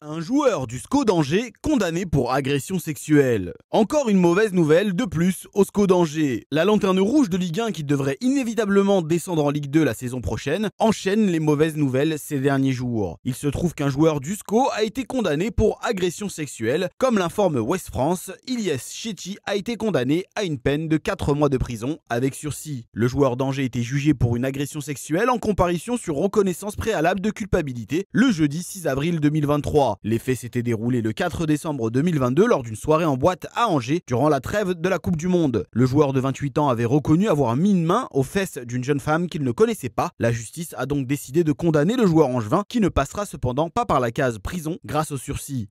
Un joueur du SCO d'Angers condamné pour agression sexuelle. Encore une mauvaise nouvelle de plus au SCO d'Angers. La lanterne rouge de Ligue 1 qui devrait inévitablement descendre en Ligue 2 la saison prochaine enchaîne les mauvaises nouvelles ces derniers jours. Il se trouve qu'un joueur du SCO a été condamné pour agression sexuelle. Comme l'informe West France, Ilyes Chechi a été condamné à une peine de 4 mois de prison avec sursis. Le joueur d'Angers était jugé pour une agression sexuelle en comparution sur reconnaissance préalable de culpabilité le jeudi 6 avril 2023. Les faits s'étaient déroulés le 4 décembre 2022 lors d'une soirée en boîte à Angers durant la trêve de la Coupe du Monde. Le joueur de 28 ans avait reconnu avoir mis une main aux fesses d'une jeune femme qu'il ne connaissait pas. La justice a donc décidé de condamner le joueur angevin qui ne passera cependant pas par la case prison grâce au sursis.